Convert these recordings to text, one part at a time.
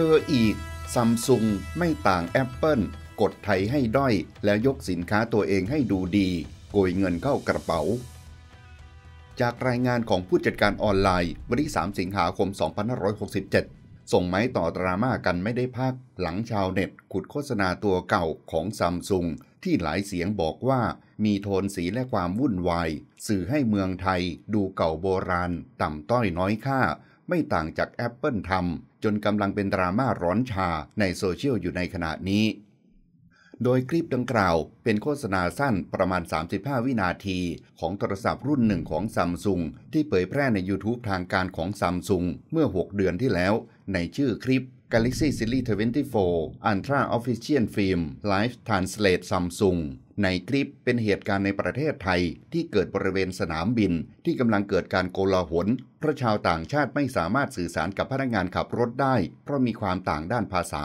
เจออีกซัมซุงไม่ต่าง Apple กดไทยให้ด้อย แล้วยกสินค้าตัวเองให้ดูดีโกยเงินเข้ากระเป๋า จากรายงานของผู้จัดการออนไลน์ วันที่ 3 สิงหาคม 2567 ส่งไม้ต่อดราม่ากันไม่ได้พักหลังชาวเน็ต ขุดโฆษณาตัวเก่าของซัมซุงที่หลายเสียงบอกว่ามีโทนสีและความวุ่นวาย สื่อให้เมืองไทย ดูเก่าโบราณ ต่ำต้อยน้อยค่าไม่ต่างจาก Apple ทำจนกำลังเป็นดราม่าร้อนชาในโซเชียลอยู่ในขณะนี้ โดยคลิปดังกล่าว เป็นโฆษณาสั้นประมาณ 35 วินาที ของโทรศัพท์รุ่นหนึ่งของซัมซุงที่เผยแพร่ใน YouTube ทางการของซัมซุงเมื่อ 6 เดือนที่แล้ว ในชื่อคลิป Galaxy Series 24 Ultra Official Film Live Translate Samsung ในคลิปเป็นเหตุการณ์ในประเทศไทย ที่เกิดบริเวณสนามบิน ที่กำลังเกิดการโกลาหลเพราะชาวต่างชาติไม่สามารถสื่อสารกับพนักงานขับรถได้ เพราะมีความต่างด้านภาษา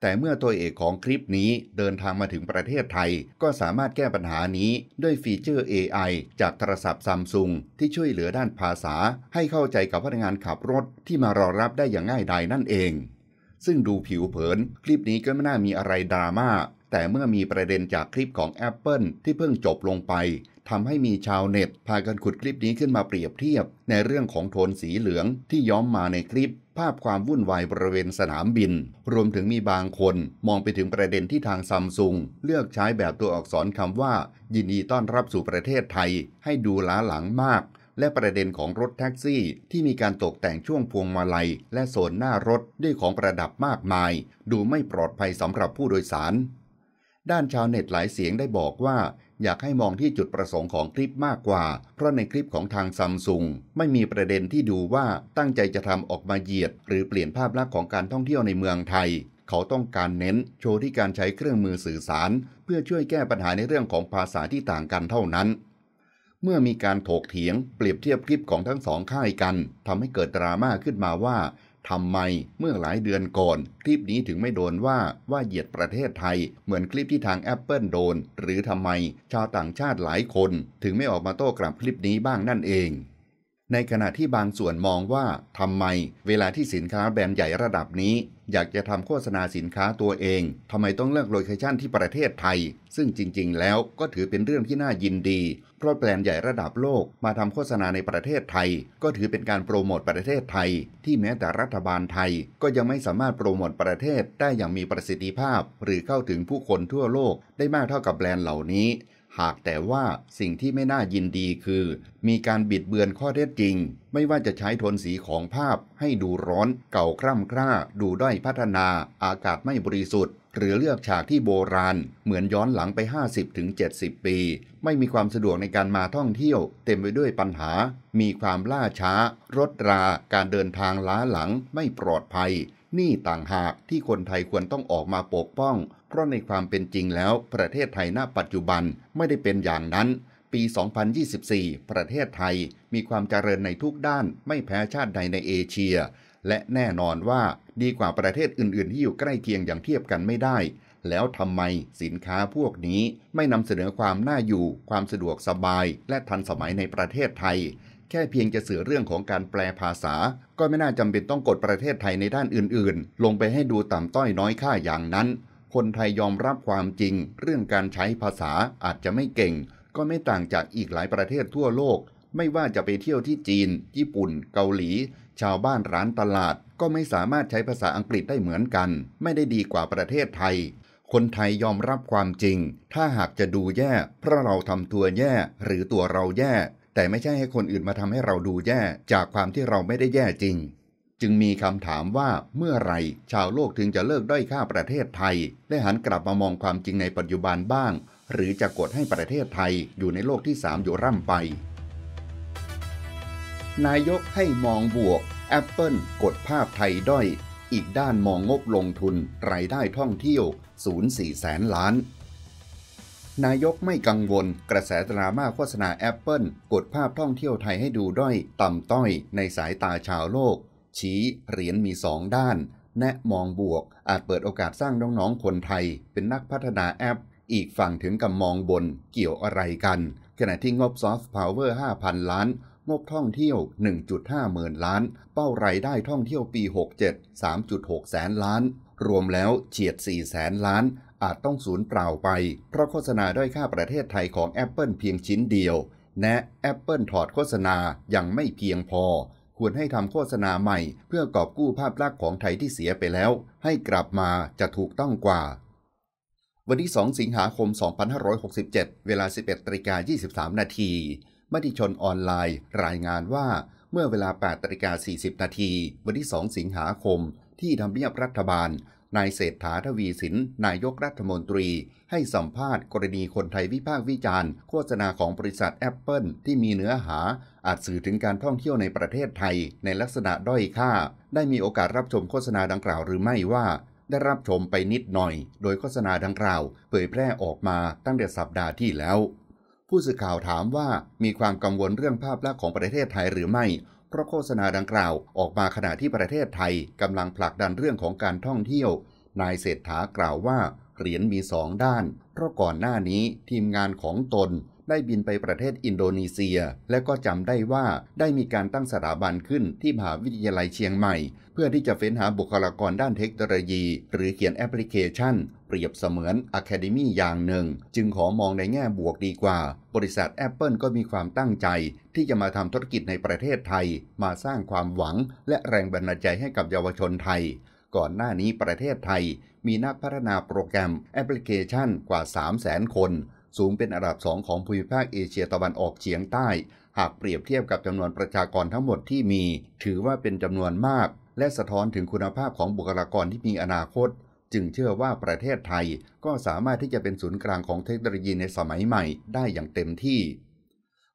แต่เมื่อตัวเอกของคลิปนี้เดินทางมาถึงประเทศไทยก็สามารถแก้ปัญหานี้ด้วยฟีเจอร์ AI จากโทรศัพท์ซัมซุงที่ช่วยเหลือด้านภาษา ให้เข้าใจกับพนักงานขับรถที่มารอรับได้อย่างง่ายดายนั่นเอง ซึ่งดูผิวเผิน คลิปนี้ก็ไม่น่ามีอะไรดราม่าแต่เมื่อมีประเด็นจากคลิปของ Apple ที่เพิ่งจบลงไป ทำให้มีชาวเน็ต พากันขุดคลิปนี้ขึ้นมาเปรียบเทียบในเรื่องของโทนสีเหลืองที่ย้อมมาในคลิป ภาพความวุ่นวายบริเวณสนามบิน รวมถึงมีบางคน มองไปถึงประเด็นที่ทางซัมซุงเลือกใช้แบบตัวอักษรคำว่า ยินดีต้อนรับสู่ประเทศไทยให้ดูล้าหลังมาก และประเด็นของรถแท็กซี่ ที่มีการตกแต่งช่วงพวงมาลัย และโซนหน้ารถด้วยของประดับมากมาย ดูไม่ปลอดภัยสำหรับผู้โดยสารด้านชาวเน็ตหลายเสียงได้บอกว่า อยากให้มองที่จุดประสงค์ของคลิปมากกว่า เพราะในคลิปของทางซัมซุง ไม่มีประเด็นที่ดูว่าตั้งใจจะทำออกมาเหยียดหรือเปลี่ยนภาพลักษณ์ของการท่องเที่ยวในเมืองไทย เขาต้องการเน้นโชว์ที่การใช้เครื่องมือสื่อสาร เพื่อช่วยแก้ปัญหาในเรื่องของภาษาที่ต่างกันเท่านั้น เมื่อมีการถกเถียงเปรียบเทียบคลิปของทั้งสองค่ายกันทำให้เกิดดราม่าขึ้นมาว่าทำไม เมื่อหลายเดือนก่อน คลิปนี้ถึงไม่โดนว่าว่าเหยียดประเทศไทย เหมือนคลิปที่ทาง Apple โดน หรือทำไม ชาวต่างชาติหลายคน ถึงไม่ออกมาโต้กลับคลิปนี้บ้างนั่นเองในขณะที่บางส่วนมองว่าทำไม เวลาที่สินค้าแบรนด์ใหญ่ระดับนี้ อยากจะทำโฆษณาสินค้าตัวเองทำไมต้องเลือกโลเคชั่นที่ประเทศไทยซึ่งจริง ๆ แล้วก็ถือเป็นเรื่องที่น่ายินดี เพราะแบรนด์ใหญ่ระดับโลก มาทำโฆษณาในประเทศไทย ก็ถือเป็นการโปรโมทประเทศไทย ที่แม้แต่รัฐบาลไทยก็ยังไม่สามารถโปรโมทประเทศได้อย่างมีประสิทธิภาพ หรือเข้าถึงผู้คนทั่วโลกได้มากเท่ากับแบรนด์เหล่านี้หากแต่ว่าสิ่งที่ไม่น่ายินดีคือ มีการบิดเบือนข้อเท็จจริง ไม่ว่าจะใช้โทนสีของภาพให้ดูร้อน เก่าคร่ำคร่าดูด้อยพัฒนา อากาศไม่บริสุทธิ์ หรือเลือกฉากที่โบราณเหมือนย้อนหลังไป 50-70 ปี ไม่มีความสะดวกในการมาท่องเที่ยว เต็มไปด้วยปัญหา มีความล่าช้า รถรา การเดินทางล้าหลังไม่ปลอดภัย นี่ต่างหากที่คนไทยควรต้องออกมาปกป้องพราะในความเป็นจริงแล้ว ประเทศไทยณปัจจุบันไม่ได้เป็นอย่างนั้น ปี 2024 ประเทศไทยมีความเจริญในทุกด้านไม่แพ้ชาติใดในเอเชีย และแน่นอนว่าดีกว่าประเทศอื่น ๆ ที่อยู่ใกล้เคียงอย่างเทียบกันไม่ได้ แล้วทำไมสินค้าพวกนี้ไม่นำเสนอความน่าอยู่ความสะดวกสบาย และทันสมัยในประเทศไทย แค่เพียงจะเสือเรื่องของการแปลภาษา ก็ไม่น่าจำเป็นต้องกดประเทศไทยในด้านอื่น ๆ ลงไปให้ดูต่ำต้อยน้อยค่าอย่างนั้นคนไทยยอมรับความจริงเรื่องการใช้ภาษาอาจจะไม่เก่ง ก็ไม่ต่างจากอีกหลายประเทศทั่วโลก ไม่ว่าจะไปเที่ยวที่จีน ญี่ปุ่น เกาหลี ชาวบ้านร้านตลาดก็ไม่สามารถใช้ภาษาอังกฤษได้เหมือนกัน ไม่ได้ดีกว่าประเทศไทย คนไทยยอมรับความจริง ถ้าหากจะดูแย่เพราะเราทำตัวแย่หรือตัวเราแย่ แต่ไม่ใช่ให้คนอื่นมาทำให้เราดูแย่จากความที่เราไม่ได้แย่จริงจึงมีคำถามว่าเมื่อไรชาวโลกถึงจะเลิกด้อยค่าประเทศไทย และหันกลับมามองความจริงในปัจจุบันบ้าง หรือจะกดให้ประเทศไทยอยู่ในโลกที่ 3 อยู่ร่ำไป นายกให้มองบวก Apple กดภาพไทยด้อย อีกด้านมองงบลงทุนรายได้ท่องเที่ยวศูนย์สี่แสนล้าน นายกไม่กังวลกระแสดรามาโฆษณา Apple กดภาพท่องเที่ยวไทยให้ดูด้อยต่ำต้อย ในสายตาชาวโลกชี้เหรียญมีสองด้าน แนะมองบวกอาจเปิดโอกาสสร้างน้องๆคนไทยเป็นนักพัฒนาแอป อีกฝั่งถึงกับมองบนเกี่ยวอะไรกัน ขณะที่งบซอฟต์พาวเวอร์5,000 ล้าน งบท่องเที่ยว 1.5หมื่นล้าน เป้ารายได้ท่องเที่ยวปี 67 3.6 แสนล้าน รวมแล้วเฉียด 4 แสนล้าน อาจต้องสูญเปล่าไป เพราะโฆษณาด้อยค่าประเทศไทยของ Apple เพียงชิ้นเดียวแนะ Apple ถอดโฆษณายังไม่เพียงพอควรให้ทำโฆษณาใหม่ เพื่อกอบกู้ภาพลักษณ์ของไทยที่เสียไปแล้ว ให้กลับมาจะถูกต้องกว่า วันที่ 2 สิงหาคม 2567 เวลา 11ตริกา23 นาทีมติชนออนไลน์รายงานว่าเมื่อเวลา 8 ตริกา40 นาที วันที่ 2 สิงหาคมที่ทำเนียบรัฐบาลนายเศรษฐาทวีสิน นายกรัฐมนตรี ให้สัมภาษณ์ กรณีคนไทยวิพากษ์วิจารณ์โฆษณาของบริษัทแอปเปิลที่มีเนื้อหา อาจสื่อถึงการท่องเที่ยวในประเทศไทยในลักษณะด้อยค่า ได้มีโอกาสรับชมโฆษณาดังกล่าวหรือไม่ว่า ได้รับชมไปนิดหน่อย โดยโฆษณาดังกล่าว เผยแพร่ออกมาตั้งแต่สัปดาห์ที่แล้ว ผู้สื่อข่าวถามว่ามีความกังวลเรื่องภาพลักษณ์ของประเทศไทยหรือไม่เพราะโฆษณาดังกล่าวออกมาขณะที่ประเทศไทยกำลังผลักดันเรื่องของการท่องเที่ยว นายเศรษฐากล่าวว่าเหรียญมีสองด้านเพราะก่อนหน้านี้ทีมงานของตนได้บินไปประเทศอินโดนีเซีย และก็จำได้ว่าได้มีการตั้งสถาบันขึ้นที่มหาวิทยาลัยเชียงใหม่ เพื่อที่จะเฟ้นหาบุคลากรด้านเทคโนโลยี หรือเขียนแอปพลิเคชันรียบเสมือน Academy อย่างหนึ่ง จึงขอมองในแง่บวกดีกว่า บริษัท Apple ก็มีความตั้งใจที่จะมาทำธุรกิจในประเทศไทย มาสร้างความหวังและแรงบันดาลใจให้กับเยาวชนไทย ก่อนหน้านี้ประเทศไทย มีนักพัฒนาโปรแกรมแอปพลิเคชันกว่า 300,000 คน สูงเป็นอันดับสองของภูมิภาคเอเชียตะวันออกเฉียงใต้ หากเปรียบเทียบกับจำนวนประชากรทั้งหมดที่มี ถือว่าเป็นจำนวนมาก และสะท้อนถึงคุณภาพของบุคลากรที่มีอนาคตจึงเชื่อว่าประเทศไทยก็สามารถที่จะเป็นศูนย์กลางของเทคโนโลยีในสมัยใหม่ได้อย่างเต็มที่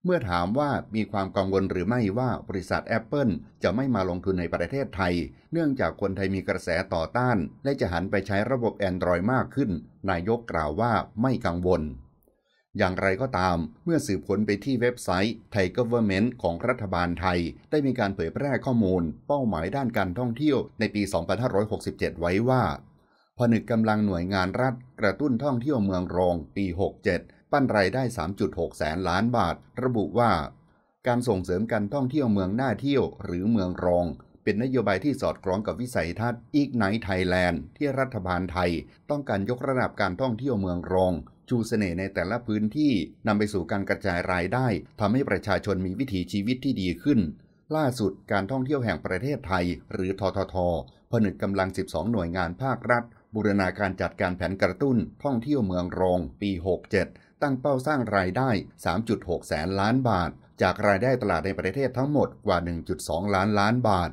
เมื่อถามว่ามีความกังวลหรือไม่ว่าบริษัท Apple จะไม่มาลงทุนในประเทศไทย เนื่องจากคนไทยมีกระแสต่อต้าน และจะหันไปใช้ระบบ Android มากขึ้น นายกกล่าวว่าไม่กังวล อย่างไรก็ตามเมื่อสืบผลไปที่เว็บไซต์ไทยเว v e r n m e n t ของรัฐบาลไทย ได้มีการเผยแพร่ข้อมูล เป้าหมายด้านการท่องเที่ยวในปี 2567 ไว้ว่าผนึกกำลังหน่วยงานรัฐกระตุ้นท่องเที่ยวเมืองรองปี 67 ปั้นรายได้ 3.6 แสนล้านบาท ระบุว่า การส่งเสริมการท่องเที่ยวเมืองหน้าเที่ยวหรือเมืองรองเป็นนโยบายที่สอดคล้องกับวิสัยทัศน์อีกไนท์ไทยแลนด์ที่รัฐบาลไทย ต้องการยกระดับการท่องเที่ยวเมืองรองชูเสน่ห์ในแต่ละพื้นที่นำไปสู่การกระจายรายได้ทำให้ประชาชนมีวิถีชีวิตที่ดีขึ้น ล่าสุดการท่องเที่ยวแห่งประเทศไทย หรือทททผนึกกำลัง 12 หน่วยงานภาครัฐบูรณาการจัดการแผนกระตุ้นท่องเที่ยวเมืองรองปี 67 ตั้งเป้าสร้างรายได้ 3.6 แสนล้านบาท จากรายได้ตลาดในประเทศทั้งหมดกว่า 1.2 ล้านล้านบาท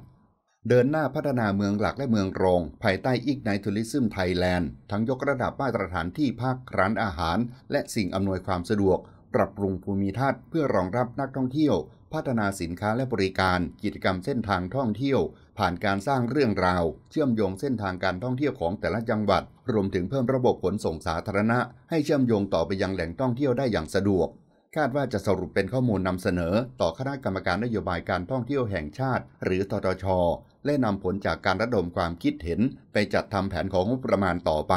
เดินหน้าพัฒนาเมืองหลักและเมืองรองภายใต้อีกไนทูริซึมไทยแลนด์ ทั้งยกระดับมาตรฐานที่พักร้านอาหาร และสิ่งอำนวยความสะดวก ปรับปรุงภูมิทัศน์เพื่อรองรับนักท่องเที่ยวพัฒนาสินค้าและบริการกิจกรรมเส้นทางท่องเที่ยว ผ่านการสร้างเรื่องราว เชื่อมโยงเส้นทางการท่องเที่ยวของแต่ละจังหวัด รวมถึงเพิ่มระบบขนส่งสาธารณะให้เชื่อมโยงต่อไปยังแหล่งท่องเที่ยวได้อย่างสะดวก คาดว่าจะสรุปเป็นข้อมูลนำเสนอ ต่อคณะกรรมการนโยบายการท่องเที่ยวแห่งชาติ หรือททช และนำผลจากการระดมความคิดเห็น ไปจัดทำแผนของงบประมาณต่อไป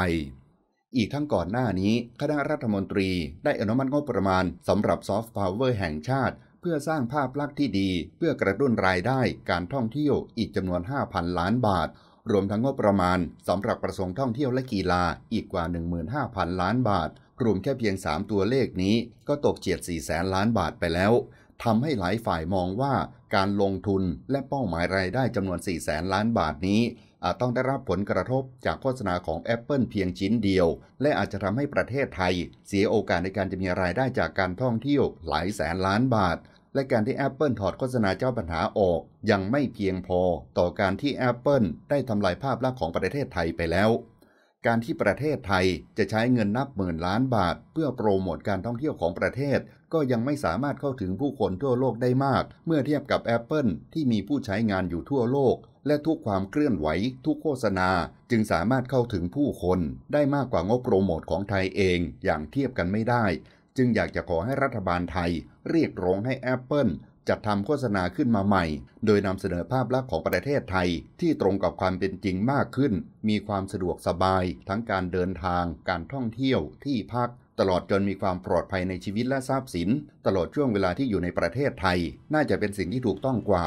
อีกทั้งก่อนหน้านี้ คณะรัฐมนตรี ได้อนุมัติงบประมาณสำหรับซอฟต์พาวเวอร์แห่งชาติเพื่อสร้างภาพลักษณ์ที่ดี เพื่อกระตุ้นรายได้การท่องเที่ยวอีกจำนวน 5,000 ล้านบาท รวมทั้งงบประมาณสำหรับประสงค์ท่องเที่ยวและกีฬาอีกกว่า 15,000ล้านบาทรวมแค่เพียง 3 ตัวเลขนี้ ก็ตกเฉียด4แสนล้านบาทไปแล้วทำให้หลายฝ่ายมองว่าการลงทุนและเป้าหมายรายได้จำนวน 4 แสนล้านบาทนี้อาจต้องได้รับผลกระทบจากโฆษณาของ Apple เพียงชิ้นเดียว และอาจจะทำให้ประเทศไทย เสียโอกาสในการจะมีรายได้จากการท่องเที่ยวหลายแสนล้านบาทและการที่ Apple ถอดโฆษณาเจ้าปัญหาออก ยังไม่เพียงพอ ต่อการที่ Apple ได้ทำลายภาพลักษณ์ของประเทศไทยไปแล้วการที่ประเทศไทยจะใช้เงินนับหมื่นล้านบาทเพื่อโปรโมทการท่องเที่ยวของประเทศก็ยังไม่สามารถเข้าถึงผู้คนทั่วโลกได้มากเมื่อเทียบกับ Apple ที่มีผู้ใช้งานอยู่ทั่วโลกและทุกความเคลื่อนไหวทุกโฆษณาจึงสามารถเข้าถึงผู้คนได้มากกว่างบโปรโมทของไทยเองอย่างเทียบกันไม่ได้จึงอยากจะขอให้รัฐบาลไทยเรียกร้องให้ Apple จัดทำโฆษณาขึ้นมาใหม่ โดยนำเสนอภาพลักษณ์ของประเทศไทยที่ตรงกับความเป็นจริงมากขึ้น มีความสะดวกสบายทั้งการเดินทาง การท่องเที่ยว ที่พัก ตลอดจนมีความปลอดภัยในชีวิตและทรัพย์สิน ตลอดช่วงเวลาที่อยู่ในประเทศไทย น่าจะเป็นสิ่งที่ถูกต้องกว่า